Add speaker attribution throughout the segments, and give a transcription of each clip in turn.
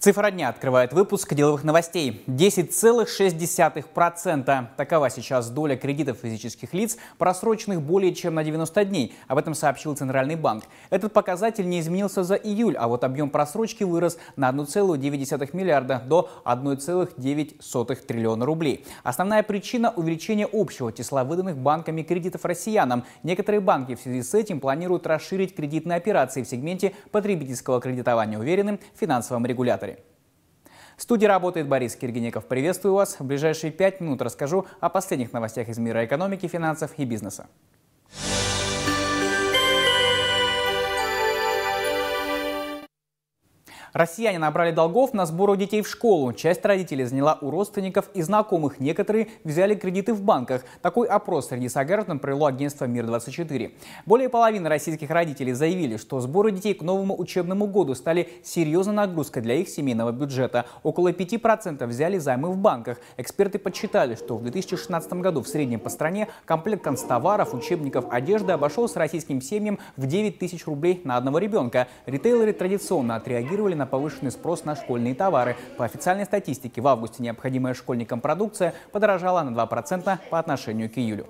Speaker 1: Цифра дня открывает выпуск деловых новостей. 10,6%. Такова сейчас доля кредитов физических лиц, просроченных более чем на 90 дней. Об этом сообщил Центральный банк. Этот показатель не изменился за июль, а вот объем просрочки вырос на 1,9 миллиарда до 1,9 триллиона рублей. Основная причина – увеличение общего числа выданных банками кредитов россиянам. Некоторые банки в связи с этим планируют расширить кредитные операции в сегменте потребительского кредитования уверенным финансовым регулятором. В студии работает Борис Киргинеков. Приветствую вас. В ближайшие пять минут расскажу о последних новостях из мира экономики, финансов и бизнеса. Россияне набрали долгов на сбору детей в школу. Часть родителей заняла у родственников и знакомых. Некоторые взяли кредиты в банках. Такой опрос среди сограждан провело агентство «Мир-24». Более половины российских родителей заявили, что сборы детей к новому учебному году стали серьезной нагрузкой для их семейного бюджета. Около 5% взяли займы в банках. Эксперты подсчитали, что в 2016 году в среднем по стране комплект констоваров, учебников, одежды обошелся российским семьям в 9 тысяч рублей на одного ребенка. Ритейлеры традиционно отреагировали на повышенный спрос на школьные товары. По официальной статистике, в августе необходимая школьникам продукция подорожала на 2% по отношению к июлю.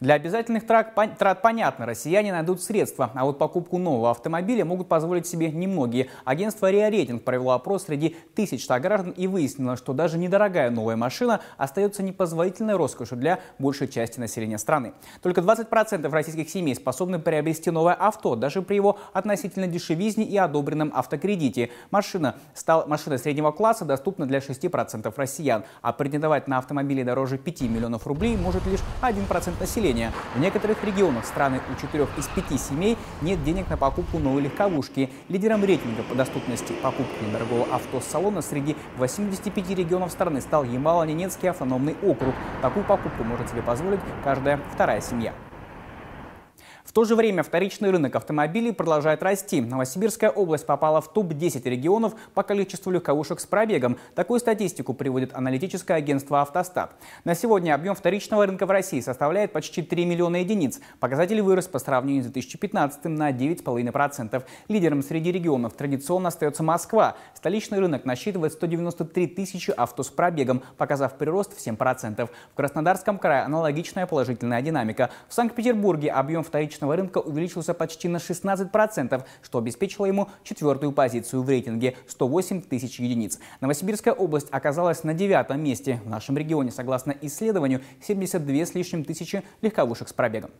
Speaker 1: Для обязательных трат, трат понятно, россияне найдут средства, а вот покупку нового автомобиля могут позволить себе немногие. Агентство Риоретинг провело опрос среди тысяч сограждан и выяснило, что даже недорогая новая машина остается непозволительной роскошью для большей части населения страны. Только 20% российских семей способны приобрести новое авто, даже при его относительно дешевизне и одобренном автокредите. Машина, стал, машина среднего класса доступна для 6% россиян, а претендовать на автомобили дороже 5 миллионов рублей может лишь 1% населения населения. В некоторых регионах страны у четырех из пяти семей нет денег на покупку новой легковушки. Лидером рейтинга по доступности покупки недорогого авто с салона среди 85 регионов страны стал Ямало-Ненецкий автономный округ. Такую покупку может себе позволить каждая вторая семья. В то же время вторичный рынок автомобилей продолжает расти. Новосибирская область попала в топ-10 регионов по количеству легковушек с пробегом. Такую статистику приводит аналитическое агентство «Автостат». На сегодня объем вторичного рынка в России составляет почти 3 миллиона единиц. Показатель вырос по сравнению с 2015 на 9,5%. Лидером среди регионов традиционно остается Москва. Столичный рынок насчитывает 193 тысячи авто с пробегом, показав прирост в 7%. В Краснодарском крае аналогичная положительная динамика. В Санкт-Петербурге объем вторичного вторичного рынка увеличился почти на 16%, что обеспечило ему четвертую позицию в рейтинге – 108 тысяч единиц. Новосибирская область оказалась на девятом месте. В нашем регионе, согласно исследованию, 72 с лишним тысячи легковушек с пробегом.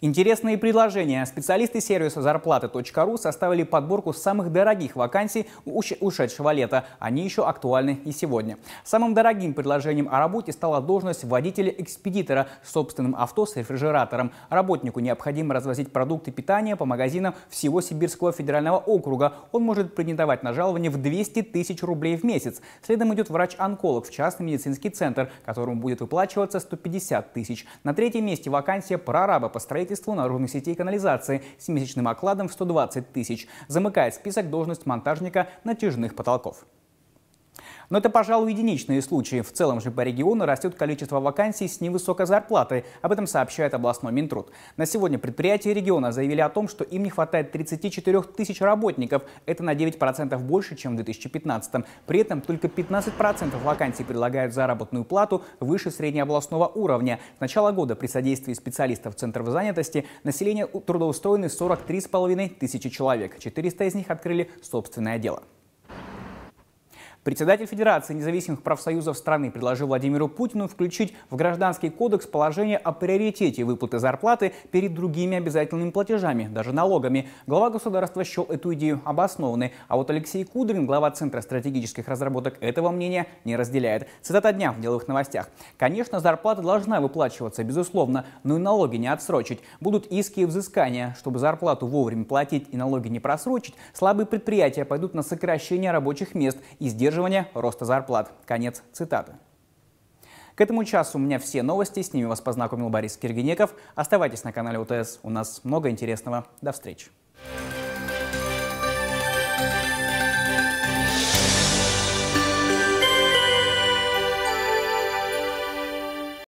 Speaker 1: Интересные предложения. Специалисты сервиса зарплаты.ру составили подборку самых дорогих вакансий ушедшего лета. Они еще актуальны и сегодня. Самым дорогим предложением о работе стала должность водителя-экспедитора с собственным авто с рефрижератором. Работнику необходимо развозить продукты питания по магазинам всего Сибирского федерального округа. Он может претендовать на жалование в 200 тысяч рублей в месяц. Следом идет врач-онколог в частный медицинский центр, которому будет выплачиваться 150 тысяч. На третьем месте вакансия прораба по строительству строительству наружных сетей и канализации с месячным окладом в 120 тысяч. Замыкает список должность монтажника натяжных потолков. Но это, пожалуй, единичные случаи. В целом же по региону растет количество вакансий с невысокой зарплатой. Об этом сообщает областной Минтруд. На сегодня предприятия региона заявили о том, что им не хватает 34 тысяч работников. Это на 9% больше, чем в 2015. м При этом только 15% вакансий предлагают заработную плату выше среднеобластного уровня. С начала года при содействии специалистов Центров занятости население трудоустроены 43,5 тысячи человек. 400 из них открыли собственное дело. Председатель Федерации независимых профсоюзов страны предложил Владимиру Путину включить в Гражданский кодекс положение о приоритете выплаты зарплаты перед другими обязательными платежами, даже налогами. Глава государства счел эту идею обоснованной. А вот Алексей Кудрин, глава Центра стратегических разработок, этого мнения не разделяет. Цитата дня в деловых новостях. Конечно, зарплата должна выплачиваться, безусловно, но и налоги не отсрочить. Будут иски и взыскания. Чтобы зарплату вовремя платить и налоги не просрочить, слабые предприятия пойдут на сокращение рабочих мест и сдерживают сдерживания роста зарплат. Конец цитаты. К этому часу у меня все новости. С ними вас познакомил Борис Киргинеков. Оставайтесь на канале УТС. У нас много интересного. До встречи.